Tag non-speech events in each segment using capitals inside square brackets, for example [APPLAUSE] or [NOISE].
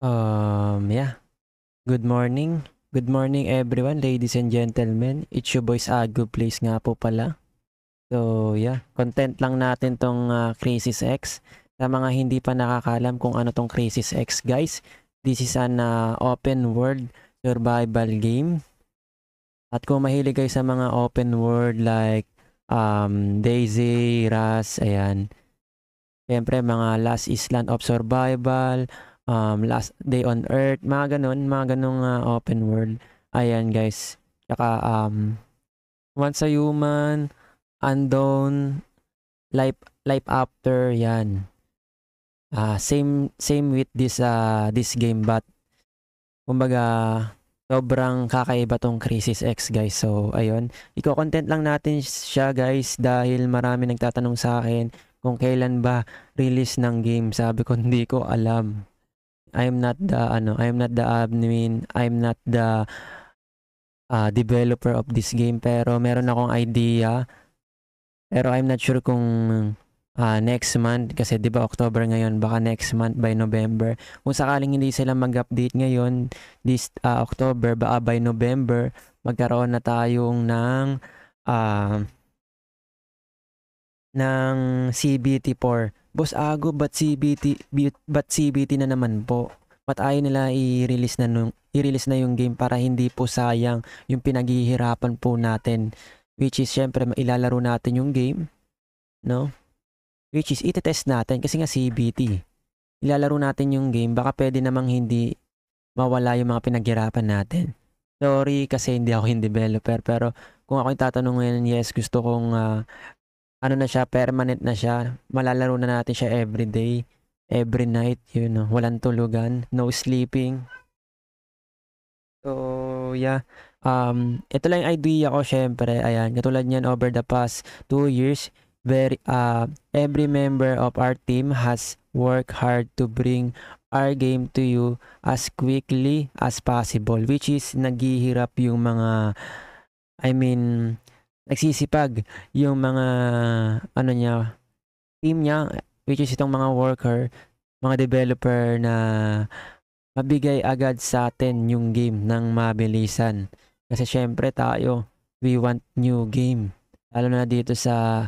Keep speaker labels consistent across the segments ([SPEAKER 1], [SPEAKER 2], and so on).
[SPEAKER 1] Um, yeah. Good morning. Good morning everyone, ladies and gentlemen. It's your boys Agu Place nga po pala. So, yeah. Content lang natin tong uh, Crisis X. Sa mga hindi pa nakakalam kung ano tong Crisis X, guys. This is an uh, open world survival game. At kung mahilig kayo sa mga open world like um, Daisy, Rust, ayan. Siyempre, mga Last Island of Survival, um, Last Day on Earth, mga ganun, mga ganung uh, open world. Ayan guys. Saka um, Once a Human, Undone, Life, Life After, yan. Uh, same same with this uh, this game but kumbaga sobrang kakaiba tong Crisis X guys. So ayun, iko-content lang natin siya guys dahil marami nagtatanong sa akin kung kailan ba release ng game. Sabi ko hindi ko alam. I am not the ano, I am not the admin, I'm not the uh, developer of this game pero meron akong idea. Pero I'm not sure kung uh, next month kasi 'di ba October ngayon, baka next month by November. Kung sakaling hindi sila mag-update ngayon this uh, October, baka by November magkaroon na tayong ng uh, ng CBT4 Boss Ago, but CBT, but CBT na naman po? Ba't ayaw nila i-release na, nung, i-release na yung game para hindi po sayang yung pinaghihirapan po natin? Which is, syempre, ilalaro natin yung game. No? Which is, itetest natin kasi nga CBT. Ilalaro natin yung game, baka pwede namang hindi mawala yung mga pinaghirapan natin. Sorry kasi hindi ako yung developer pero kung ako yung tatanungin, yes, gusto kong uh, ano na siya, permanent na siya. Malalaro na natin siya every day, every night, you know, walang tulugan, no sleeping. So, yeah. Um, ito lang yung idea ko, syempre. Ayan, katulad niyan, over the past two years, very, uh, every member of our team has worked hard to bring our game to you as quickly as possible. Which is, naghihirap yung mga, I mean, nagsisipag yung mga ano niya team niya which is itong mga worker, mga developer na mabigay agad sa atin yung game ng mabilisan. Kasi syempre tayo, we want new game. Lalo na dito sa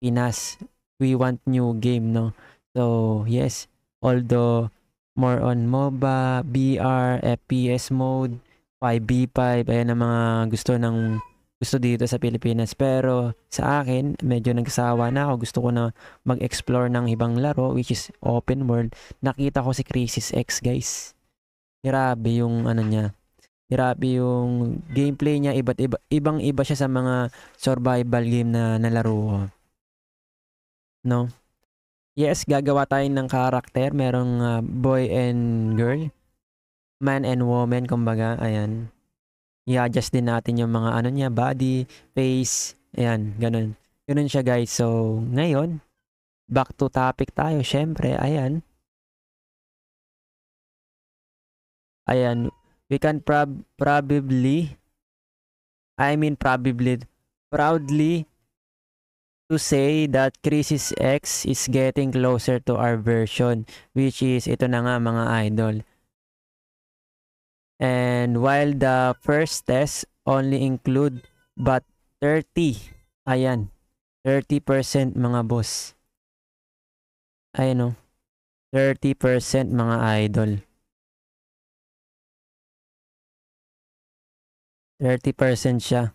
[SPEAKER 1] Pinas, we want new game, no? So, yes, although more on MOBA, BR, FPS mode, 5v5, ayan ang mga gusto ng gusto dito sa Pilipinas. Pero sa akin, medyo nagsawa na ako. Gusto ko na mag-explore ng ibang laro, which is open world. Nakita ko si Crisis X, guys. Grabe yung ano niya. Grabe yung gameplay niya. Iba't iba, ibang iba siya sa mga survival game na nalaro ko. No? Yes, gagawa tayo ng karakter. Merong uh, boy and girl. Man and woman, kumbaga. Ayan i-adjust din natin yung mga ano niya, body, face, ayan, ganun. Ganun siya guys. So, ngayon, back to topic tayo, syempre, ayan. Ayan, we can prob probably, I mean probably, proudly to say that Crisis X is getting closer to our version, which is, ito na nga mga idol, And while the first test only include but 30, ayan, 30% mga boss. Ayan o, 30% mga idol. 30% siya.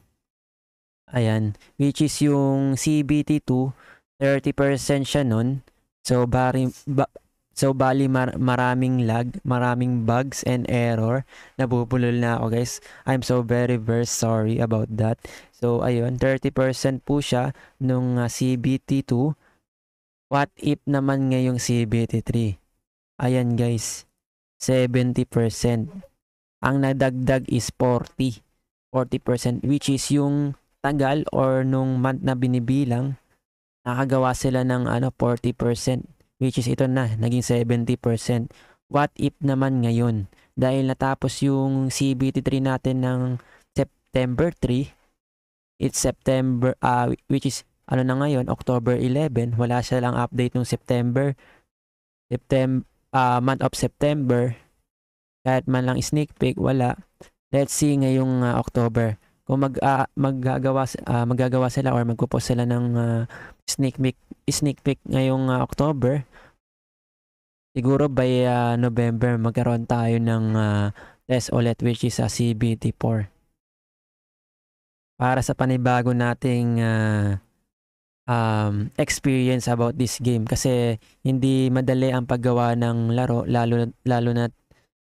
[SPEAKER 1] Ayan, which is yung CBT2, 30% siya nun. So, bari, ba, So, bali mar- maraming lag, maraming bugs and error. Nabubulol na ako guys. I'm so very very sorry about that. So, ayun, 30% po siya nung uh, ah, CBT2. What if naman ngayong CBT3? Ayan guys, 70%. Ang nadagdag is 40. 40% which is yung tagal or nung month na binibilang, nakagawa sila ng ano 40% which is ito na, naging 70%. What if naman ngayon? Dahil natapos yung CBT3 natin ng September 3, it's September, uh, which is ano na ngayon, October 11, wala siya lang update nung September, September, uh, ah, month of September, kahit man lang sneak peek, wala. Let's see ngayong uh, October. Kung mag, uh, magagawa, uh, magagawa sila or magkupo sila ng uh, sneak peek, sneak peek ngayong uh, October, siguro by uh, November magkaroon tayo ng uh, test ulit which is a ah, CBT4 para sa panibago nating uh, um, experience about this game kasi hindi madali ang paggawa ng laro lalo lalo na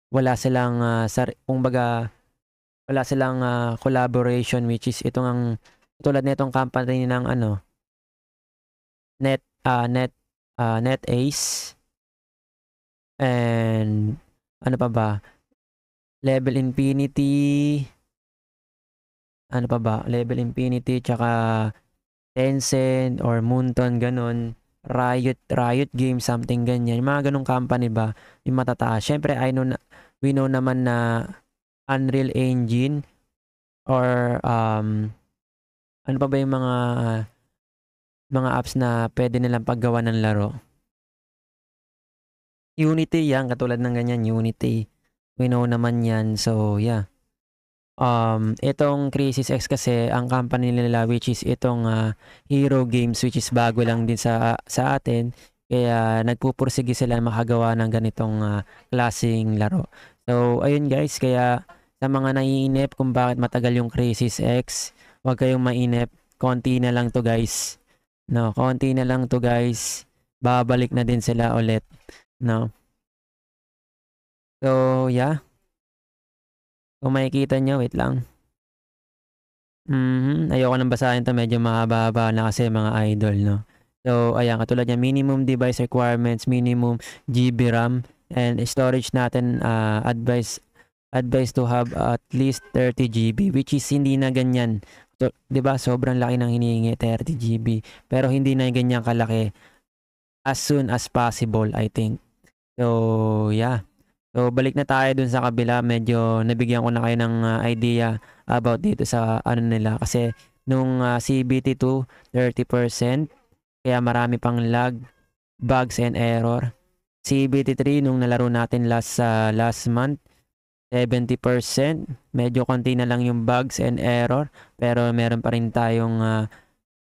[SPEAKER 1] wala silang uh, sar- kumbaga wala silang uh, collaboration which is itong ang tulad nitong company ng ano net uh, net uh, net ace And ano pa ba? Level Infinity. Ano pa ba? Level Infinity tsaka Tencent or Moonton ganun. Riot, Riot Games, something ganyan. Yung mga ganong company ba, yung matataas. Siyempre, I know na, we know naman na Unreal Engine or um, ano pa ba yung mga mga apps na pwede nilang paggawa ng laro? Unity yan, katulad ng ganyan, Unity. We know naman yan. So, yeah. Um, itong Crisis X kasi, ang company nila which is itong uh, Hero Games which is bago lang din sa, ah, sa atin. Kaya nagpupursige sila makagawa ng ganitong uh, klaseng laro. So, ayun guys, kaya sa mga naiinip kung bakit matagal yung Crisis X, huwag kayong mainip. Konti na lang to guys. No, konti na lang to guys. Babalik na din sila ulit. No. So, yeah. Kung makikita nyo, wait lang. Mm-hmm. Ayoko nang basahin to medyo mahaba-haba na kasi mga idol, no? So, ayan, katulad niya, minimum device requirements, minimum GB RAM, and storage natin, uh, advice, advice to have at least 30 GB, which is hindi na ganyan. So, di ba, sobrang laki ng hinihingi, 30 GB, pero hindi na ganyan kalaki as soon as possible, I think. So, yeah. So, balik na tayo dun sa kabila. Medyo nabigyan ko na kayo ng uh, idea about dito sa ano nila. Kasi nung uh, CBT2, 30%. Kaya marami pang lag, bugs, and error. CBT3, nung nalaro natin last, uh, last month, 70%. Medyo konti na lang yung bugs and error. Pero meron pa rin tayong uh,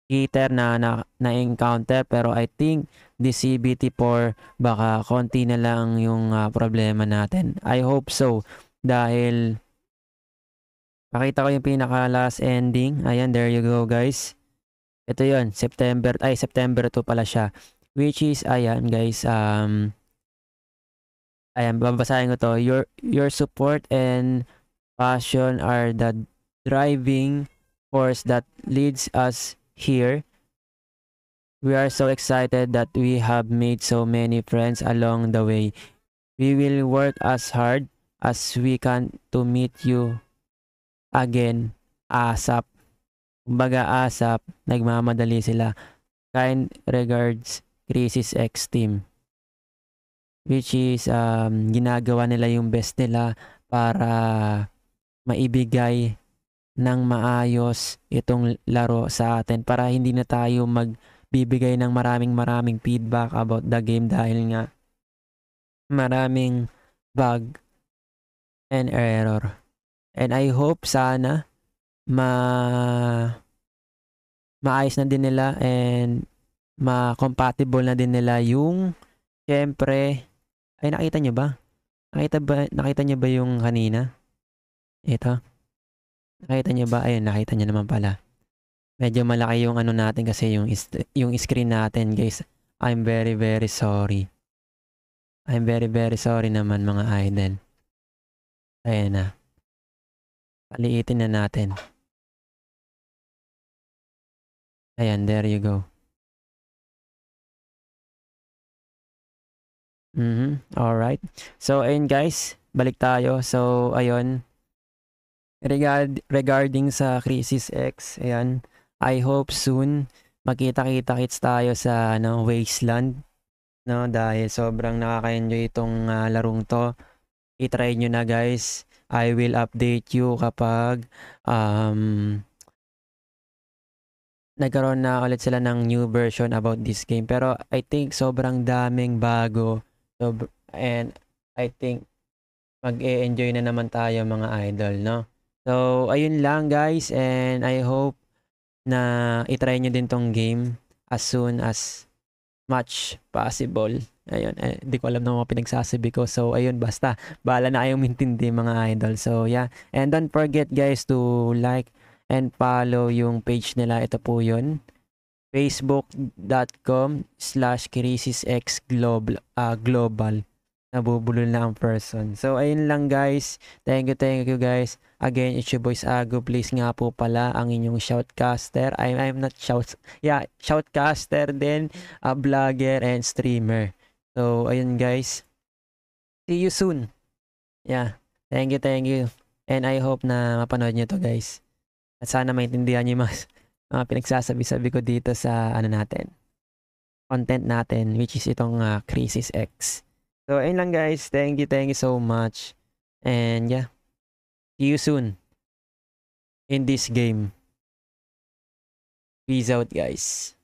[SPEAKER 1] heater na, na na-encounter pero I think the CBT4 baka konti na lang yung uh, problema natin. I hope so dahil pakita ko yung pinaka last ending. Ayan, there you go guys. Ito yon September, ay September 2 pala siya. Which is, ayan guys, um, ayan, babasahin ko to. Your, your support and passion are the driving force that leads us here. We are so excited that we have made so many friends along the way. We will work as hard as we can to meet you again ASAP. Kumbaga ASAP, nagmamadali sila. Kind regards, Crisis X team. Which is, um, ginagawa nila yung best nila para maibigay ng maayos itong laro sa atin para hindi na tayo magbibigay ng maraming maraming feedback about the game dahil nga maraming bug and error. And I hope sana ma maayos na din nila and ma-compatible na din nila yung syempre ay nakita nyo ba? Nakita ba nakita nyo ba yung kanina? Ito. Nakita niyo ba? Ayun, nakita niyo naman pala. Medyo malaki yung ano natin kasi yung, yung screen natin, guys. I'm very, very sorry. I'm very, very sorry naman mga idol. Ayun na. Paliitin na natin. Ayan, there you go. Mm-hmm. Alright. So, ayun guys. Balik tayo. So, ayun regard, regarding sa Crisis X, ayan, I hope soon makita-kita kits tayo sa ano, Wasteland. No, dahil sobrang nakaka-enjoy itong uh, larong to. I-try nyo na guys. I will update you kapag um, nagkaroon na ulit sila ng new version about this game. Pero I think sobrang daming bago. So, and I think mag-e-enjoy na naman tayo mga idol, no? So, ayun lang guys and I hope na itry nyo din tong game as soon as much possible. Ayun, hindi eh, ko alam na mga pinagsasabi ko. So, ayun, basta. Bahala na kayong mintindi mga idol. So, yeah. And don't forget guys to like and follow yung page nila. Ito po yun. Facebook.com slash kirisisxglobal. Uh, global. Ah, nabubulol na ang person. So, ayun lang guys. Thank you, thank you guys. Again, it's your boys Ago. Please nga po pala ang inyong shoutcaster. I, I'm not shout... Yeah, shoutcaster then a vlogger and streamer. So, ayun guys. See you soon. Yeah. Thank you, thank you. And I hope na mapanood nyo to guys. At sana maintindihan nyo mas [LAUGHS] mga pinagsasabi-sabi ko dito sa ano natin. Content natin, which is itong uh, Crisis X. So, ayun lang guys. Thank you, thank you so much. And yeah, see you soon in this game. Peace out guys.